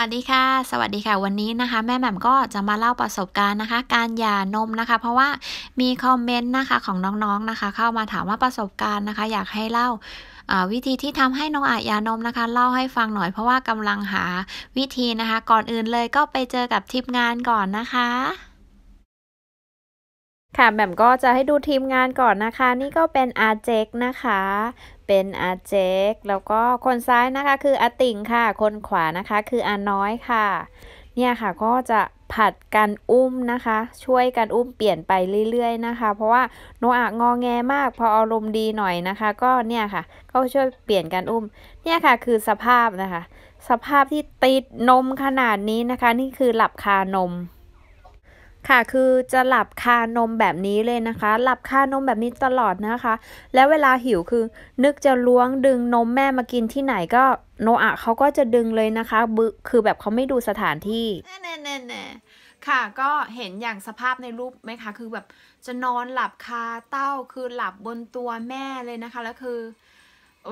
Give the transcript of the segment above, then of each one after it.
สวัสดีค่ะ สวัสดีค่ะ วันนี้นะคะแม่แหม่มก็จะมาเล่าประสบการณ์นะคะ การหย่านมนะคะ เพราะว่ามีคอมเมนต์นะคะของน้องๆนะคะ เข้ามาถามว่าประสบการณ์นะคะ อยากให้เล่าวิธีที่ทำให้น้องอายานมนะคะเล่าให้ฟังหน่อยเพราะว่ากำลังหาวิธีนะคะ ก่อนอื่นเลยก็ไปเจอกับทีมงานก่อนนะคะ ค่ะแหม่มก็จะให้ดูทีมงานก่อนนะคะ นี่ก็เป็น อาเจกนะคะเป็นอาเจกแล้วก็คนซ้ายนะคะคืออาติงค่ะ คนขวานะคะคืออาน้อยค่ะเนี่ยค่ะก็จะผัดกันอุ้มนะคะ ช่วยกันอุ้มเปลี่ยนไปเรื่อยๆ นะคะ เพราะว่าโนอางอแงมากพออารมณ์ดีหน่อยนะคะ ก็เนี่ยค่ะก็ช่วยเปลี่ยนกันอุ้มเนี่ยค่ะคือสภาพนะคะ สภาพที่ติดนมขนาดนี้นะคะ นี่คือหลับคานมค่ะคือจะหลับคานมแบบนี้เลยนะคะ หลับคานมแบบนี้ตลอดนะคะ แล้วเวลาหิวคือนึกจะล้วงดึงนมแม่มากินที่ไหนก็โนอะ เขาก็จะดึงเลยนะคะบึคือแบบเขาไม่ดูสถานที่แน่แน่แน่ค่ะ ก็เห็นอย่างสภาพในรูปไหมคะ คือแบบจะนอนหลับคาเต้า คือหลับบนตัวแม่เลยนะคะ แล้วคือ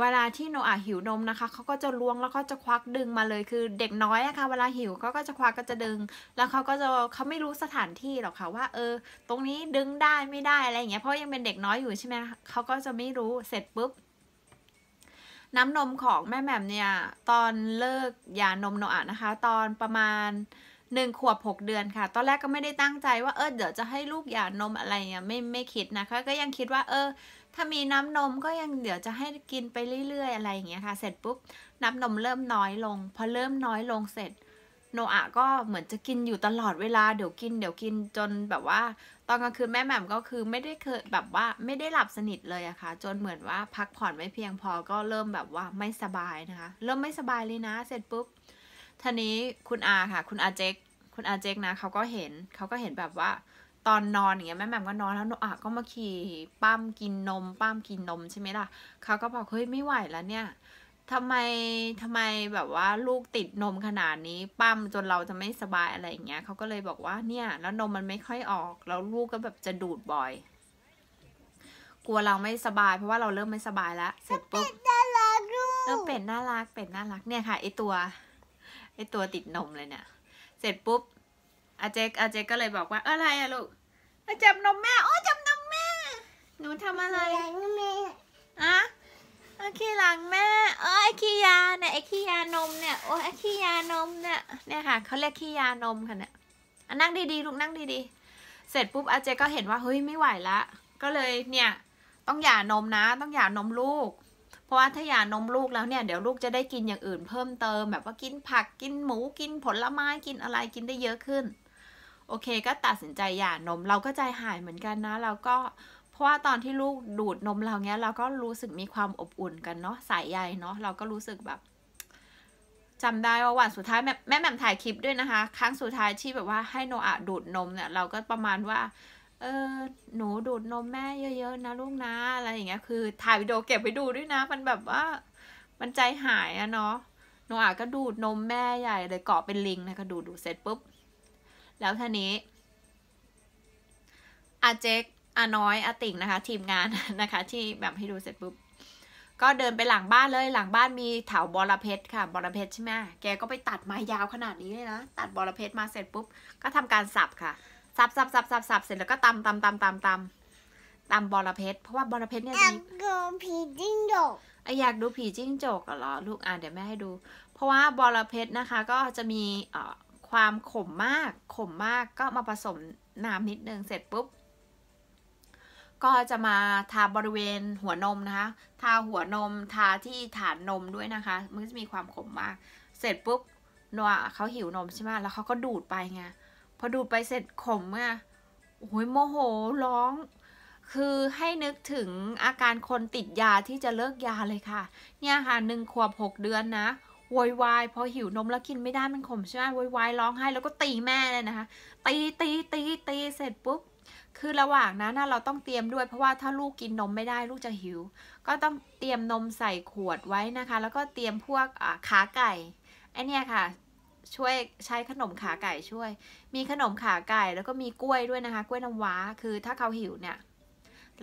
เวลาที่โนอาหิวนมนะคะ เขาก็จะล้วงแล้วก็จะควักดึงมาเลย คือเด็กน้อยอะคะ่ะ เวลาหิวเขาก็จะควัก ก็จะดึง แล้วเขาก็จะเขาไม่รู้สถานที่หรอกคะ่ะว่าเออ ตรงนี้ดึงได้ไม่ได้อะไรอย่างเงี้ย เพราะยังเป็นเด็กน้อยอยู่ใช่ไหมเขาก็จะไม่รู้ เสร็จปุ๊บ น้ำนมของแม่แหม่มเนี่ย ตอนเลิกยานมโนอานะคะ ตอนประมาณหนึ่งขวบหกเดือนค่ะ ตอนแรกก็ไม่ได้ตั้งใจว่าเออ เดี๋ยวจะให้ลูกหย่านมอะไรเงี้ยไม่ไม่คิดนะคะ ก็ยังคิดว่าเออถ้ามีน้ำนมก็ยังเดี๋ยวจะให้กินไปเรื่อยๆ อะไรอย่างเงี้ยค่ะ เสร็จปุ๊บน้ำนมเริ่มน้อยลง พอเริ่มน้อยลงเสร็จโนอาก็เหมือนจะกินอยู่ตลอดเวลาเดี๋ยวกินเดี๋ยวกินจนแบบว่า ตอนกลางคืนแม่แหม่มก็คือไม่ได้เคยแบบว่าไม่ได้หลับสนิทเลยอะค่ะจนเหมือนว่าพักผ่อนไม่เพียงพอก็เริ่มแบบว่าไม่สบายนะคะเริ่มไม่สบายเลยนะเสร็จปุ๊บทีนี้คุณอาค่ะคุณอาเจกคุณอาเจ๊กนะเขาก็เห็นเขาก็เห็นแบบว่าตอนนอนอย่างเงี้ยแม่แหม่มก็นอนแล้วอ่ะก็มาขี่ป้ามกินนมป้ามกินนมใช่ไหมล่ะเขาก็บอกเฮ้ยไม่ไหวแล้วเนี่ยทำไมทำไมแบบว่าลูกติดนมขนาดนี้ปั้มจนเราจะไม่สบายอะไรอย่างเงี้ยเขาก็เลยบอกว่าเนี่ยแล้วนมมันไม่ค่อยออกแล้วลูกก็แบบจะดูดบ่อย กลัวเราไม่สบาย เพราะว่าเราเริ่มไม่สบายแล้ว เสร็จปุ๊บเออเป็ดน่ารักเป็ดน่ารักเนี่ยค่ะไอตัวไอตัวติดนมเลยเนี่ย เสร็จปุ๊บอาเจกอาเจกก็เลยบอกว่าอะไรอะลูกจับนมแม่ โอ้จับนมแม่ หนูทำอะไรลงแม่อะขี้หลังแม่ เออไอขี้ยาเนี่ย ไอขี้ยานมเนี่ย โอ้ไอขี้ยานมเนี่ย เนี่ยค่ะ เขาเรียกขี้ยานมค่ะเนี่ยนั่งดีๆลูกนั่งดีๆ เสร็จปุ๊บอาเจก็เห็นว่าเฮ้ยไม่ไหวละ ก็เลยเนี่ยต้องหย่านมนะ ต้องหย่านมลูก เพราะว่าถ้าหย่านมลูกแล้วเนี่ยเดี๋ยวลูกจะได้กินอย่างอื่นเพิ่มเติม แบบว่ากินผักกินหมูกินผลไม้กินอะไรกินได้เยอะขึ้นโอเคก็ตัดสินใจหย่านมเราก็ใจหายเหมือนกันนะ เราก็ เพราะว่าตอนที่ลูกดูดนมเราเนี้ยเราก็รู้สึกมีความอบอุ่นกันเนาะสายใยเนาะเราก็รู้สึกแบบ จำได้ว่าวันสุดท้ายแม่แม่แม่ถ่ายคลิปด้วยนะคะ ครั้งสุดท้ายที่แบบว่าให้โนอาดูดนมเนี่ยเราก็ประมาณว่า เออหนูดูดนมแม่เยอะ ๆ นะลูกนะอะไรอย่างเงี้ยคือ ถ่ายวิดีโอเก็บไปดูด้วยนะ มันแบบว่ามันใจหายอะเนาะโนอาก็ดูดนมแม่ใหญ่ เลยเกาะเป็นลิงนะก็ดูดูเสร็จปุ๊บแล้วท่านี้อาเจกอาน้อยอาติ่งนะคะ ทีมงานนะคะ ที่แบบให้ดูเสร็จปุ๊บ ก็เดินไปหลังบ้านเลย หลังบ้านมีแถวบอระเพ็ดค่ะบอระเพ็ดใช่ไหมแกก็ไปตัดไม้ยาวขนาดนี้เลยนะ ตัดบอระเพ็ดมาเสร็จปุ๊บ ก็ทำการสับค่ะ สับสับสับสับสับเสร็จแล้วก็ตำตำตำตำตำตำบอระเพ็ดเพราะว่าบอระเพ็ดเนี่ยอยากดูผีจิ้งจกอยากดูผีจิ้งจกเหรอลูกอ่านเดี๋ยวแม่ให้ดู เพราะว่าบอระเพ็ดนะคะ ก็จะมีเอ่อความขมมาก ขมมากก็มาผสมน้ำนิดนึงเสร็จปุ๊บ ก็จะมาทาบริเวณหัวนมนะคะ ทาหัวนมทาที่ฐานนมด้วยนะคะมันก็จะมีความขมมาก เสร็จปุ๊บนัวเขาหิวนมใช่ไหมแล้วเขาก็ดูดไปไงพอดูดไปเสร็จขม่ะโอ้ยโมโหร้อง คือให้นึกถึงอาการคนติดยาที่จะเลิกยาเลยค่ะ เนี่ยค่ะหนึ่งขวบหกเดือนนะวอยวายพอหิวนมแล้วกินไม่ได้มันขมใช่ไหมวอยวายร้องไห้แล้วก็ตีแม่เลยนะคะ ตีตีตีตีเสร็จปุ๊บคือระหว่างนั้นเราต้องเตรียมด้วย เพราะว่าถ้าลูกกินนมไม่ได้ลูกจะหิว ก็ต้องเตรียมนมใส่ขวดไว้นะคะ แล้วก็เตรียมพวกขาไก่ไอเนี่ยค่ะ ช่วยใช้ขนมขาไก่ช่วย มีขนมขาไก่แล้วก็มีกล้วยด้วยนะคะ กล้วยน้ำว้า คือถ้าเขาหิวเนี่ย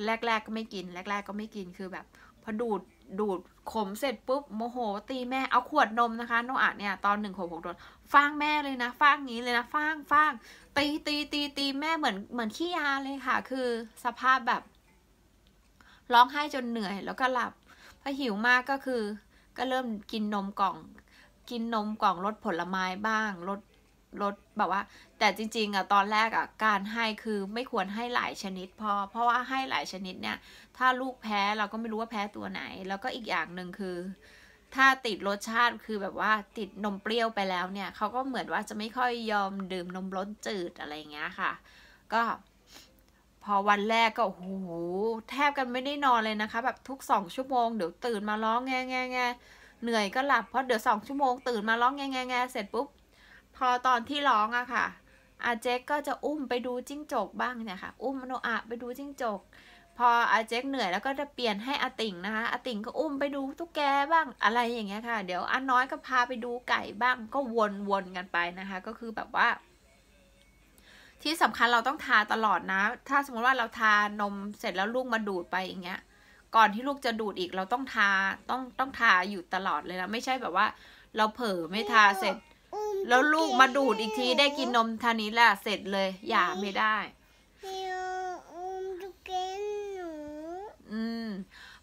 แรกๆก็ไม่กินแรกๆก็ไม่กินคือแบบพอดูดดูดขมเสร็จปุ๊บ โมโห ตีแม่ เอาขวดนมนะคะน้องอาจเนี่ยตอนหนึ่งขวบหกเดอนฟางแม่เลยนะฟางงี้เลยนะฟางฟาง ตีตีตีตีแม่เหมือนเหมือนขี้ยาเลยค่ะ คือสภาพแบบร้องไห้จนเหนื่อยแล้วก็หลับพอหิวมากก็คือ ก็เริ่มกินนมกล่องกินนมกล่องรสผลไม้บ้างรสลดแบบว่าแต่จริงๆอ่ะตอนแรกอ่ะการให้คือไม่ควรให้หลายชนิดพอเพราะว่าให้หลายชนิดเนี่ยถ้าลูกแพ้เราก็ไม่รู้ว่าแพ้ตัวไหน แล้วก็อีกอย่างหนึ่งคือ ถ้าติดรสชาติคือแบบว่าติดนมเปรี้ยวไปแล้วเนี่ยเขาก็เหมือนว่าจะไม่ค่อยยอมดื่มนมรสจืดอะไรเงี้ยค่ะ ก็พอวันแรกก็โอ้โหแทบกันไม่ได้นอนเลยนะคะแบบทุกสองชั่วโมงเดี๋ยวตื่นมาร้องแง่แง่แง่เหนื่อยก็หลับเพราะเดี๋ยวสองชั่วโมงตื่นมาร้องแง่แง่แง่เสร็จปุ๊บพอตอนที่ร้องอะค่ะอาเจ๊กก็จะอุ้มไปดูจิ้งจกบ้างเนี่ยค่ะ อุ้มโนอาไปดูจิ้งจก พออาเจ๊กเหนื่อยแล้วก็จะเปลี่ยนให้อาติ่งนะคะอาติ่งก็อุ้มไปดูตุ๊กแกบ้างอะไรอย่างเงี้ยค่ะ เดี๋ยวอาน้อยก็พาไปดูไก่บ้างก็วนๆกันไปนะคะ ก็คือแบบว่า ที่สำคัญเราต้องทาตลอดนะ ถ้าสมมติว่าเราทานมเสร็จแล้วลูกมาดูดไปอย่างเงี้ย ก่อนที่ลูกจะดูดอีกเราต้องทาต้องต้องทาอยู่ตลอดเลยนะไม่ใช่แบบว่า เราเผลอไม่ทาเสร็จแล้วลูกมาดูดอีกทีได้กินนมทานี้แหละเสร็จเลย อย่าไม่ได้อืม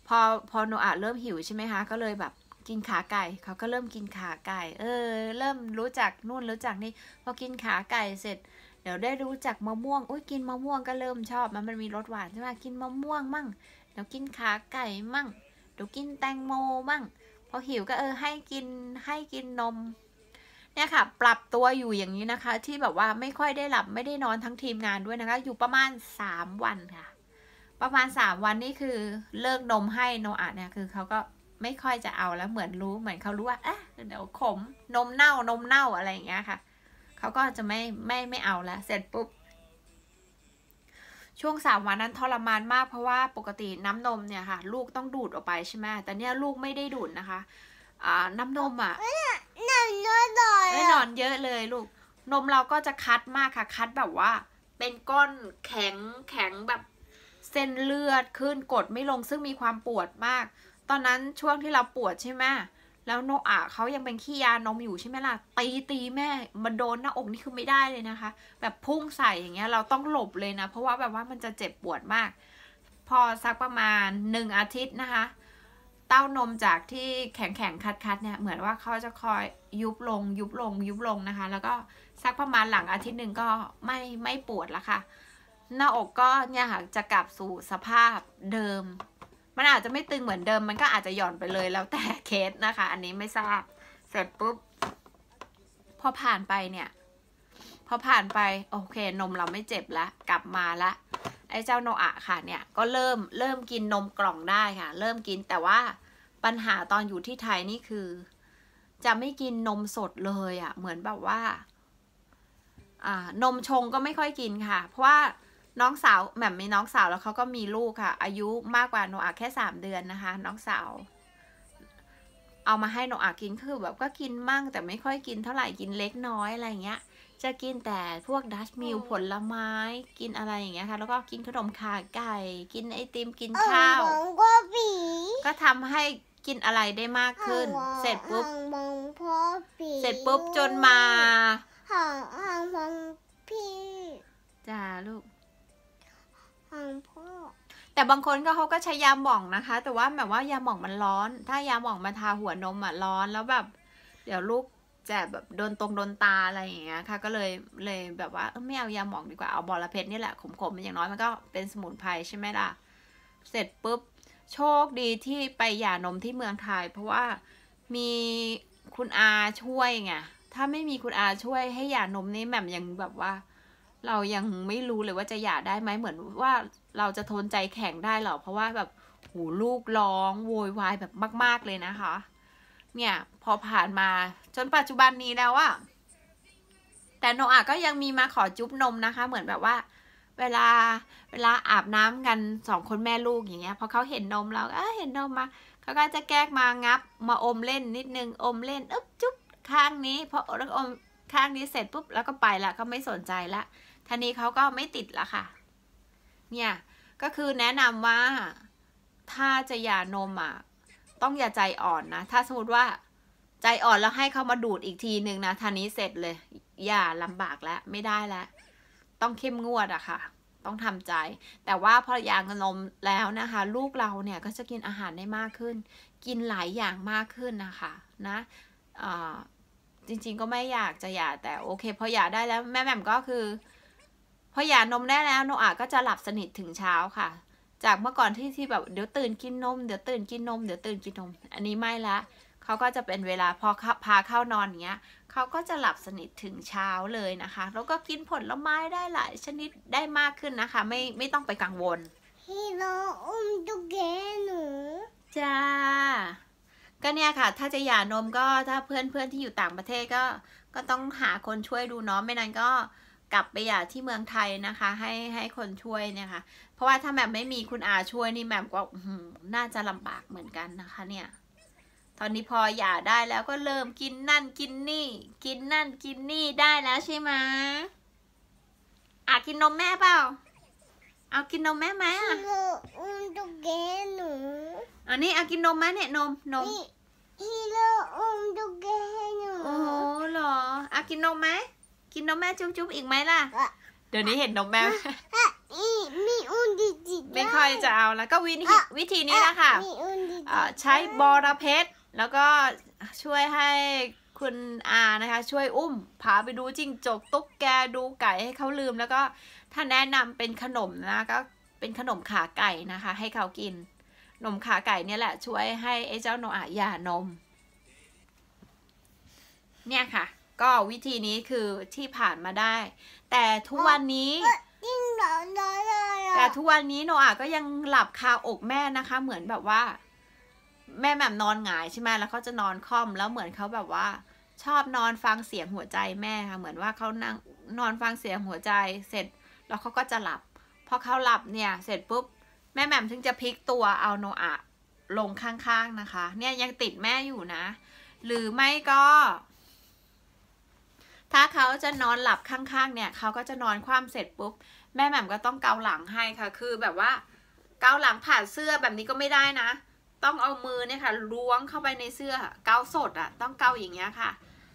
พอพอโนอาเริ่มหิวใช่ไหมคะก็เลยแบบ กินขาไก่เขาก็เริ่มกินขาไก่ เออ เริ่มรู้จักนู่นรู้จักนี่พอกินขาไก่เสร็จ เดี๋ยวได้รู้จักมะม่วง อุ้ยกินมะม่วงก็เริ่มชอบมันมันมีรสหวานใช่ไหมกินมะม่วงมั่งเดี๋ยวกินขาไก่มั่งเดี๋ยวกินแตงโมมั่งพอหิวก็เออให้กินให้กินนมเนี่ยค่ะปรับตัวอยู่อย่างนี้นะคะ ที่แบบว่าไม่ค่อยได้หลับไม่ได้นอนทั้งทีมงานด้วยนะคะ อยู่ประมาณ3วันค่ะ ประมาณ3วันนี่คือเลิกนมให้โนอาเนี่ยคือเขาก็ไม่ค่อยจะเอาแล้วเหมือนรู้เหมือนเขารู้ว่าเอ๊ะเดี๋ยวขมนมเน่านมเน่าอะไรอย่างเงี้ยค่ะเขาก็จะไม่ไม่ไม่เอาแล้วเสร็จปุ๊บช่วงสามวันนั้นทรมานมากเพราะว่าปกติน้ำนมเนี่ยค่ะลูกต้องดูดออกไปใช่ไหมแต่เนี่ยลูกไม่ได้ดูดนะคะอ่าน้ำนมอ่ะเยอะเลยไอ้นอนเยอะเลยลูกนมเราก็จะคัดมากค่ะ คัดแบบว่า เป็นก้อนแข็งแข็งแบบ เส้นเลือดขึ้นกดไม่ลงซึ่งมีความปวดมาก ตอนนั้นช่วงที่เราปวดใช่ไหมแล้วโนอาเขายังเป็นขี้ยานมอยู่ใช่ไหมล่ะตีตีแม่มาโดนหน้าอกนี่คือไม่ได้เลยนะคะ แบบพุ่งใส่อย่างเงี้ยเราต้องหลบเลยนะเพราะว่าแบบว่ามันจะเจ็บปวดมาก พอสักประมาณหนึ่งอาทิตย์นะคะเต้านมจากที่แข็งแข็งคัดคัดเนี่ยเหมือนว่าเขาจะคอยยุบลง ยุบลง ยุบลงนะคะ แล้วก็สักประมาณหลังอาทิตย์หนึ่งก็ไม่ไม่ปวดละค่ะ หน้าอกก็เนี่ยค่ะจะกลับสู่สภาพเดิม มันอาจจะไม่ตึงเหมือนเดิม มันก็อาจจะหย่อนไปเลย แล้วแต่เคสนะคะ อันนี้ไม่ทราบเสร็จปุ๊บพอผ่านไปเนี่ย พอผ่านไปโอเคนมเราไม่เจ็บละกลับมาละไอ้เจ้าโนอะค่ะเนี่ยก็เริ่มเริ่มกินนมกล่องได้ค่ะ เริ่มกินแต่ว่าปัญหาตอนอยู่ที่ไทยนี่คือจะไม่กินนมสดเลยอะ่ะเหมือนแบบว่าอ่านมชงก็ไม่ค่อยกินค่ะ เพราะว่าน้องสาวแหม่มมีน้องสาวแล้วเขาก็มีลูกค่ะ อายุมากกว่าโนอาแค่สามเดือนนะคะน้องสาว เอามาให้โนอากินคือ แบบก็กินมั่งแต่ไม่ค่อยกินเท่าไหร่ กินเล็กน้อยอะไรเงี้ยจะกินแต่พวกดัชมิลผลไม้กินอะไรอย่างเงี้ยค่ะแล้วก็กินขนมขาไก่ กินไอติมกินข้าว ก็ทำให้กินอะไรได้มากขึ้น เสร็จปุ๊บเสร็จปุ๊บจนมาของของพี่จ้าลูกของพ่อแต่บางคนก็เขาก็ใช้ยาหม่องนะคะ แต่ว่าแบบว่ายาหม่องมันร้อน ถ้ายาหม่องมาทาหัวนมอ่ะร้อนแล้วแบบ เดี๋ยวลูกจะแบบโดนตรงโดนตาอะไรอย่างเงี้ยค่ะ ก็เลยเลยแบบว่าไม่เอายาหมองดีกว่าเอาบอระเพ็ดนี่แหละขมๆมันอย่างน้อยมันก็เป็นสมุนไพรใช่ไหมล่ะเสร็จปุ๊บโชคดีที่ไปหย่านมที่เมืองไทยเพราะว่ามีคุณอาช่วยไงถ้าไม่มีคุณอาช่วยให้หย่านมนี่แหม่มยังแบบว่า เรายังไม่รู้เลยว่าจะหย่าได้ไหมเหมือนว่าเราจะทนใจแข็งได้หรอเพราะว่าแบบหูลูกร้องโวยวายแบบมาก ๆเลยนะคะเนี่ยพอผ่านมาจนปัจจุบันนี้แล้วอะแต่โนอาก็ยังมีมาขอจุ๊บนมนะคะเหมือนแบบว่า เวลาเวลาอาบน้ำกันสองคนแม่ลูกอย่างเงี้ยพอเขาเห็นนมเราเออเห็นนมมาเขาก็จะแกล้งมางับมาอมเล่นนิดนึง อมเล่นอึ๊บจุ๊บข้างนี้พออมข้างนี้เสร็จปุ๊บแล้วก็ไปละก็ไม่สนใจละท่านี้เขาก็ไม่ติดละค่ะ เนี่ยก็คือแนะนำว่าถ้าจะหย่านมอ่ะต้องอย่าใจอ่อนนะ ถ้าสมมติว่าใจอ่อนแล้วให้เขามาดูดอีกทีหนึ่งนะทานี้เสร็จเลย อย่าลำบากแล้ว ไม่ได้แล้ว ต้องเข้มงวดอะค่ะ ต้องทำใจ แต่ว่าพอยางนมแล้วนะคะ ลูกเราเนี่ยก็จะกินอาหารได้มากขึ้น กินหลายอย่างมากขึ้นนะคะ นะจริงๆก็ไม่อยากจะหย่าแต่โอเค พอหย่าได้แล้วแม่แม่มก็คือพอหย่านมได้แล้วโนอาก็จะหลับสนิทถึงเช้าค่ะจากเมื่อก่อนที่ที่แบบเดี๋ยวตื่นกินนม เดี๋ยวตื่นกินนมเดี๋ยวตื่นกินนมอันนี้ไม่ละเขาก็จะเป็นเวลาพอพาเข้านอนเงี้ยเขาก็จะหลับสนิทถึงเช้าเลยนะคะ แล้วก็กินผลไม้ได้หลายชนิดได้มากขึ้นนะคะ ไม่ไม่ต้องไปกังวลพี่ร่ออุ้มตุ๊กแกหนูจ้าก็เนี่ยค่ะ ถ้าจะหย่านมก็ถ้าเพื่อนเพื่อนที่อยู่ต่างประเทศก็ ก็ต้องหาคนช่วยดูเนาะไม่นั้นก็กลับไปอย่าที่เมืองไทยนะคะ ให้ให้คนช่วยเนี่ยค่ะ เพราะว่าถ้าแมบไม่มีคุณอาช่วยนี่แมบก็น่าจะลำบากเหมือนกันนะคะ เนี่ย ตอนนี้พออย่าได้แล้วก็เริ่มกินนั่นกินนี่ กินนั่นกินนี่ได้แล้วใช่ไหมอากินนมแม่เปล่าเอากินนมแม่ไหมอ่ะอุ้มตุ๊กแกหนูอันนี้เอากินนมไหมเนี่ยนมนมฮีโร่อุ้มตุ๊กแกหนูโอ้โหหรออากินนมไหมกินนมแม่จุ๊บๆอีกไหมล่ะ เดี๋ยวนี้เห็นนมแม่ไม่ค่อยจะเอา แล้วก็วิธีวิธีนี้นะคะใช้บอระเพ็ดแล้วก็ช่วยให้คุณอานะคะ ช่วยอุ้ม พาไปดูจิ้งจก ตุ๊กแกดูไก่ให้เขาลืม แล้วก็ ถ้าแนะนำเป็นขนมนะ ก็เป็นขนมขาไก่นะคะ ให้เขากิน นมขาไก่เนี่ยแหละ ช่วยให้ไอ้เจ้าโนอาหย่านม เนี่ยค่ะก็วิธีนี้คือที่ผ่านมาได้ แต่ทุกวันนี้แต่ทุกวันนี้โนอาก็ยังหลับคาอกแม่นะคะ เหมือนแบบว่า แม่แม่นอนหงายใช่ไหมแล้วเขาจะนอนค่อมแล้วเหมือนเขาแบบว่า ชอบนอนฟังเสียงหัวใจแม่ค่ะ เหมือนว่าเขานั่งนอนฟังเสียงหัวใจเสร็จแล้วเขาก็จะหลับพอเขาหลับเนี่ยเสร็จปุ๊บ แม่แม่ถึงจะพลิกตัวเอาโนอาลงข้างๆนะคะ เนี่ยยังติดแม่อยู่นะ หรือไม่ก็ถ้าเขาจะนอนหลับข้าง ๆ เนี่ยเขาก็จะนอนคว่ำเสร็จปุ๊บ แม่แหม่มก็ต้องเกาหลังให้ค่ะ คือแบบว่าเกาหลังผ่านเสื้อแบบนี้ก็ไม่ได้นะ ต้องเอามือเนี่ยค่ะล้วงเข้าไปในเสื้อ เกาสดอะ่ะ ต้องเกาอย่างเงี้ยค่ะ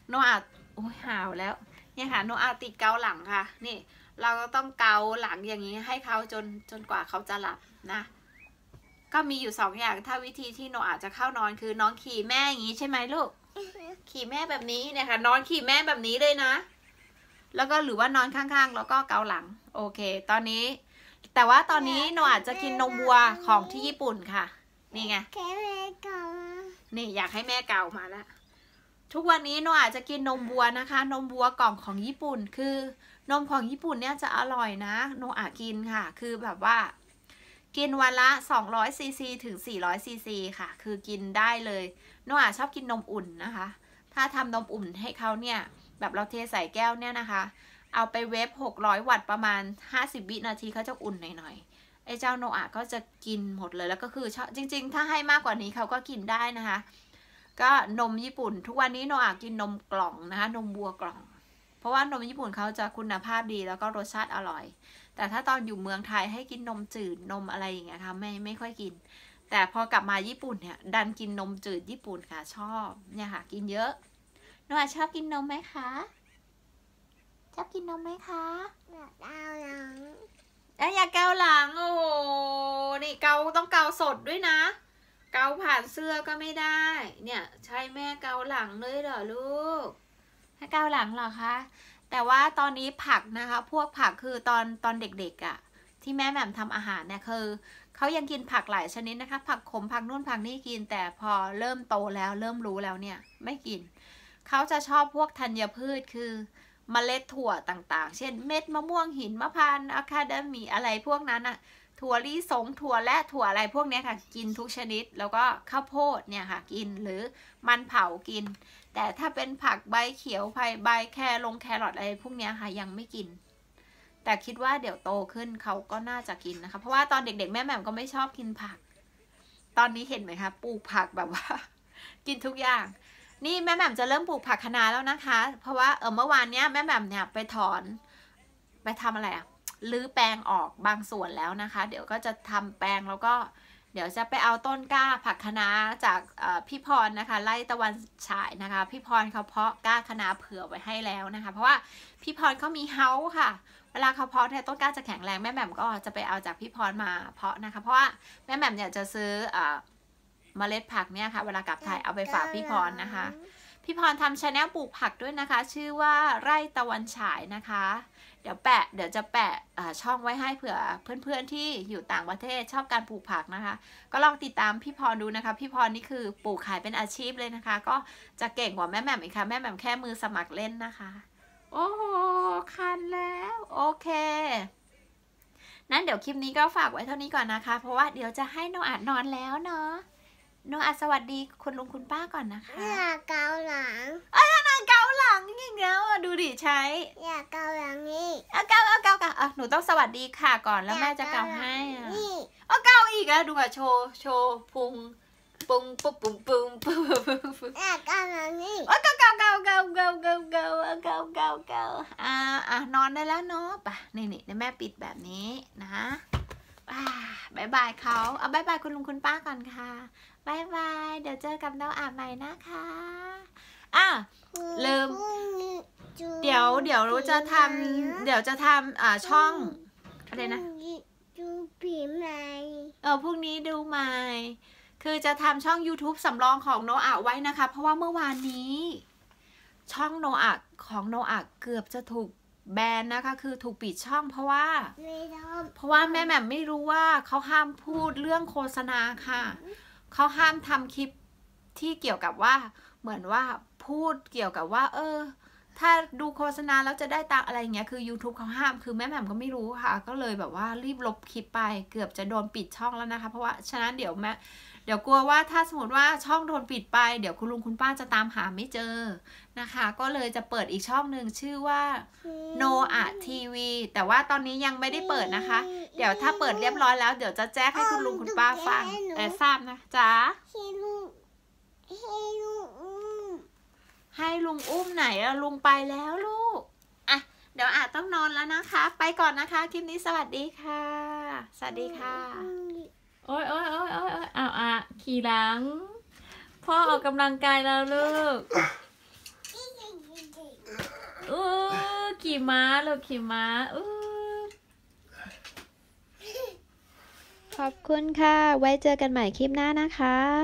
โนอาโอ้ยหาวแล้วเนี่ยค่ะ โนอาติดเกาหลังค่ะ นี่ เราก็ต้องเกาหลังอย่างนี้ ให้เขาจนจนกว่าเขาจะหลับนะ ก็มีอยู่สองอย่าง ถ้าวิธีที่โนอาจะเข้านอนคือน้องขี่แม่อย่างนี้ใช่ไหมลูกขี่แม่แบบนี้เนี่ยค่ะ นอนขี่แม่แบบนี้เลยนะ แล้วก็หรือว่า นอนข้างๆแล้วก็เกาหลัง โอเค ตอนนี้ แต่ว่าตอนนี้โนอาจจะกินนมวัวของที่ญี่ปุ่นค่ะ นี่ไงนี่อยากให้แม่เกามาแล้วทุกวันนี้โนอาจจะกินนมวัวนะคะ นมวัวกล่องของญี่ปุ่น คือ นมของญี่ปุ่นเนี่ยจะอร่อยนะ โนอากินค่ะ คือแบบว่า กินวันละ200ซีซีถึง400ซีซีค่ะ คือกินได้เลยโนอาชอบกินนมอุ่นนะคะถ้าทำนมอุ่นให้เขาเนี่ย แบบเราเทใส่แก้วเนี่ยนะคะ เอาไปเวฟ 600 วัตต์ประมาณ 50 วินาทีเขาจะอุ่นหน่อยๆไอ้เจ้าโนอาก็จะกินหมดเลย แล้วก็คือชอบจริงๆ ถ้าให้มากกว่านี้เขาก็กินได้นะคะ ก็นมญี่ปุ่นทุกวันนี้โนอากินนมกล่องนะคะ นมบัวกล่อง เพราะว่านมญี่ปุ่นเขาจะคุณภาพดีแล้วก็รสชาติอร่อย แต่ถ้าตอนอยู่เมืองไทยให้กินนมจืดนมอะไรอย่างเงี้ยค่ะไม่ไม่ค่อยกินแต่พอกลับมาญี่ปุ่นเนี่ยดันกินนมจืดญี่ปุ่นค่ะชอบเนี่ยค่ะกินเยอะน้องอชอบกินนมไหมคะชอบกินนมไหมคะอยากเกาหลังแล้วอยากเกาหลังโอ้นี่เกาต้องเกาสดด้วยนะ เกาผ่านเสื้อก็ไม่ได้เนี่ยใช่แม่เกาหลังเลยเหรอลูกถ้าเกาหลังเหรอคะแต่ว่าตอนนี้ผักนะคะ พวกผักคือตอนตอนเด็กๆอะ่ะ ที่แม่แหม่มทำอาหารเนี่ยคือเขายังกินผักหลายชนิดนะคะผักขมผักนุ่นผักนี่กินแต่พอเริ่มโตแล้วเริ่มรู้แล้วเนี่ยไม่กินเขาจะชอบพวกธัญพืชคือเมล็ดถั่วต่างๆ เช่นเม็ดมะม่วงหินมะพร้าวอะคาเดมีอะไรพวกนั้นอะถั่วลิสงถั่วและถั่วอะไรพวกนี้ค่ะกินทุกชนิด แล้วก็ข้าวโพดเนี่ยค่ะกินหรือมันเผากิน แต่ถ้าเป็นผักใบเขียวใบแครลงแครอทอะไรพวกนี้ค่ะยังไม่กินแต่คิดว่าเดี๋ยวโตขึ้นเขาก็น่าจะกินนะคะ เพราะว่าตอนเด็กๆ แม่แม่ก็ไม่ชอบกินผัก ตอนนี้เห็นไหมคะปลูกผักแบบว่า กินทุกอย่างนี่แม่แม่จะเริ่มปลูกผักคะน้าแล้วนะคะ เพราะว่าเออเมื่อวานเนี้ยแม่แม่เนี่ยไปถอนไปทำอะไรอะลื้อแปลงออกบางส่วนแล้วนะคะ เดี๋ยวก็จะทำแปลงแล้วก็เดี๋ยวจะไปเอาต้นกล้าผักคะน้าจากพี่พรนะคะไล่ตะวันฉายนะคะ พี่พรเขาเพาะกล้าคะน้าเผื่อไว้ให้แล้วนะคะ เพราะว่าพี่พรเขามีเฮาค่ะ เวลาเขาเพาะเนี่ยต้นกล้าจะแข็งแรงแม่แหม่มก็จะไปเอาจากพี่พรมาเพาะนะคะ เพราะว่าแม่แหม่มเนี่ยจะซื้อเมล็ดผักเนี่ยค่ะเวลากลับไทยเอาไปฝากพี่พรนะคะ พี่พรทำชาแนลปลูกผักด้วยนะคะ ชื่อว่าไร่ตะวันฉายนะคะเดี๋ยวแปะ เดี๋ยวจะแปะช่องไว้ให้เผื่อเพื่อน ๆ ที่อยู่ต่างประเทศชอบการปลูกผักนะคะ ก็ลองติดตามพี่พรดูนะคะ พี่พรนี่คือปลูกขายเป็นอาชีพเลยนะคะ ก็จะเก่งกว่าแม่แหม่มอีกค่ะ แม่แหม่มแค่มือสมัครเล่นนะคะ โอ้โหคันแล้ว โอเค นั้นเดี๋ยวคลิปนี้ก็ฝากไว้เท่านี้ก่อนนะคะ เพราะว่าเดี๋ยวจะให้นอนอาดนอนแล้วเนาะน้องอาสวัสดีคุณลุงคุณป้าก่อนนะคะอยากเกาหลังเอ้ยนางเกาหลังอีกแล้วดูดิใช้อยากเกาหลังนี่เอาเกาเอาเกาเกาเออหนูต้องสวัสดีค่ะก่อนแล้วแม่จะเกาให้อ่ะเอาเกาอีกแล้วดูอ่ะโชว์โชว์พุง ปุงปุ๊บปุงปุปุ๊บปุ๊บปุ๊บเกาเกานี่เกาเกาเกาเกาเกาเกาเกาเกาเกาเกาอ่าอ่านอนได้แล้วเนาะป่ะนี่นี่เดี๋ยวแม่ปิดแบบนี้นะบายบายเขาเอาบายบายคุณลุงคุณป้าก่อนค่ะบายบาย เดี๋ยวเจอกับน้องอาบใหม่นะคะ อ่ะลืมเดี๋ยว เดี๋ยวรู้จะทำเดี๋ยวจะทำอ่า ช่อง อะไรนะดูผีใหม่เออ พรุ่งนี้ดูใหม่ คือจะทำช่อง YouTube สำรองของ โนอาไว้นะคะ เพราะว่าเมื่อวานนี้ ช่อง โนอาของ โนอาเกือบจะถูก แบน นะคะ คือ ถูกปิดช่อง เพราะว่า เพราะว่าแม่ แหม่มไม่รู้ว่า เขาห้าม พูดเรื่อง โฆษณาค่ะเขาห้ามทำคลิปที่เกี่ยวกับว่าเหมือนว่าพูดเกี่ยวกับว่าเออถ้าดูโฆษณาแล้วจะได้ตังอะไรเงี้ยคือ YouTube เขาห้ามคือแม่แหม่มก็ไม่รู้ค่ะ ก็เลยแบบว่ารีบลบคลิปไป เกือบจะโดนปิดช่องแล้วนะคะ เพราะว่าฉะนั้นเดี๋ยวแม่เดี๋ยวกลัวว่าถ้าสมมติว่าช่องโดนปิดไป เดี๋ยวคุณลุงคุณป้าจะตามหาไม่เจอนะคะก็เลยจะเปิดอีกช่องหนึ่งชื่อว่า No a TV แต่ว่าตอนนี้ยังไม่ได้เปิดนะคะ เดี๋ยวถ้าเปิดเรียบร้อยแล้วเดี๋ยวจะแจ้งให้คุณลุงคุณป้าฟังแต่ทราบนะจ๊ะให้ลุงอุ้มไหนอะลุงไปแล้วลูกอ่ะเดี๋ยวอาจต้องนอนแล้วนะคะ ไปก่อนนะคะคลิปนี้สวัสดีค่ะ สวัสดีค่ะ โอ้ยโอ้ยโอ้ยโอ้ยเอาอะขี่หลัง พ่อออกกำลังกายแล้วลูกอู้ขี่ม้าลูกขี่ม้าอู้ขอบคุณค่ะ ไว้เจอกันใหม่คลิปหน้านะคะ